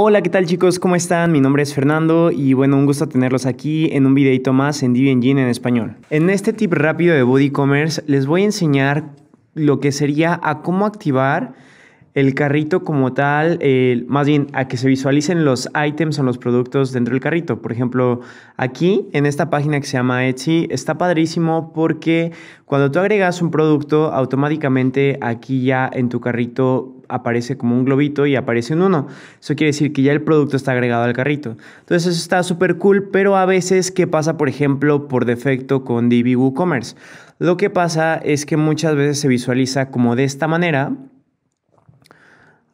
Hola, ¿qué tal chicos? ¿Cómo están? Mi nombre es Fernando y bueno, un gusto tenerlos aquí en un videito más en DB en español. En este tip rápido de Body Commerce les voy a enseñar lo que sería a cómo activar el carrito como tal, más bien a que se visualicen los items o los productos dentro del carrito. Por ejemplo, aquí en esta página que se llama Etsy está padrísimo porque cuando tú agregas un producto, automáticamente aquí ya en tu carrito aparece como un globito y aparece un uno. Eso quiere decir que ya el producto está agregado al carrito. Entonces eso está súper cool, pero a veces, ¿qué pasa, por ejemplo, por defecto con DB WooCommerce? Lo que pasa es que muchas veces se visualiza como de esta manera,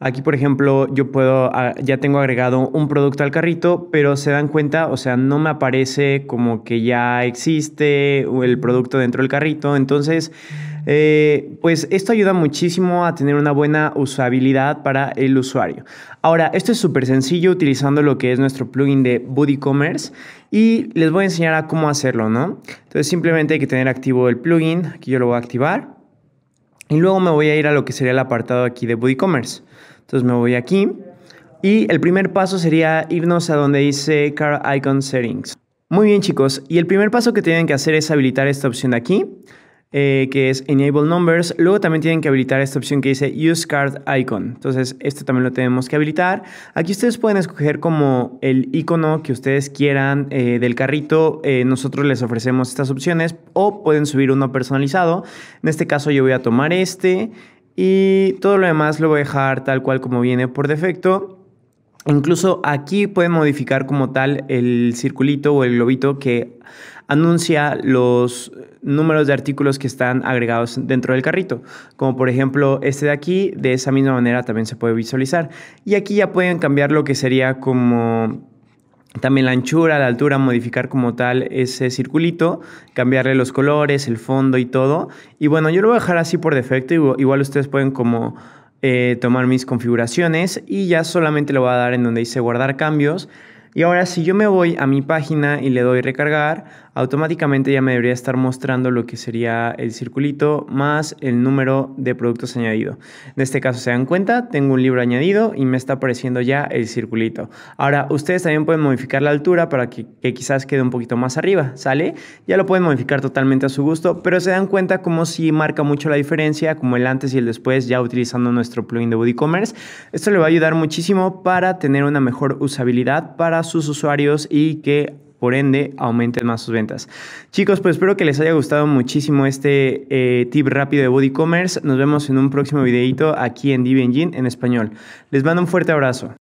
Aquí, por ejemplo, yo puedo, ah, ya tengo agregado un producto al carrito, pero se dan cuenta, o sea, no me aparece como que ya existe el producto dentro del carrito. Entonces, eh, pues esto ayuda muchísimo a tener una buena usabilidad para el usuario. Ahora, esto es súper sencillo utilizando lo que es nuestro plugin de Buddy Commerce y les voy a enseñar a cómo hacerlo, ¿no? Entonces, simplemente hay que tener activo el plugin. Aquí yo lo voy a activar. Y luego me voy a ir a lo que sería el apartado aquí de Buddy Commerce. Entonces me voy aquí y el primer paso sería irnos a donde dice Car Icon Settings. Muy bien chicos, y el primer paso que tienen que hacer es habilitar esta opción de aquí. Eh, que es Enable Numbers. Luego también tienen que habilitar esta opción que dice Use Card Icon. Entonces, esto también lo tenemos que habilitar. Aquí ustedes pueden escoger como el icono que ustedes quieran eh, del carrito. Eh, nosotros les ofrecemos estas opciones o pueden subir uno personalizado. En este caso, yo voy a tomar este y todo lo demás lo voy a dejar tal cual como viene por defecto. Incluso aquí pueden modificar como tal el circulito o el globito que anuncia los números de artículos que están agregados dentro del carrito, como por ejemplo este de aquí, de esa misma manera también se puede visualizar. Y aquí ya pueden cambiar lo que sería como también la anchura, la altura, modificar como tal ese circulito, cambiarle los colores, el fondo y todo. Y bueno, yo lo voy a dejar así por defecto, igual ustedes pueden como eh, tomar mis configuraciones y ya solamente lo voy a dar en donde dice guardar cambios. Y ahora si yo me voy a mi página y le doy recargar, automáticamente ya me debería estar mostrando lo que sería el circulito más el número de productos añadido. En este caso se dan cuenta, tengo un libro añadido y me está apareciendo ya el circulito. Ahora, ustedes también pueden modificar la altura para que, quizás quede un poquito más arriba, ¿sale? Ya lo pueden modificar totalmente a su gusto, pero se dan cuenta como si marca mucho la diferencia, como el antes y el después, ya utilizando nuestro plugin de WooCommerce. Esto le va a ayudar muchísimo para tener una mejor usabilidad para sus usuarios y que por ende aumenten más sus ventas. Chicos, pues espero que les haya gustado muchísimo este eh, tip rápido de Body Commerce. Nos vemos en un próximo videito aquí en dive en español. Les mando un fuerte abrazo.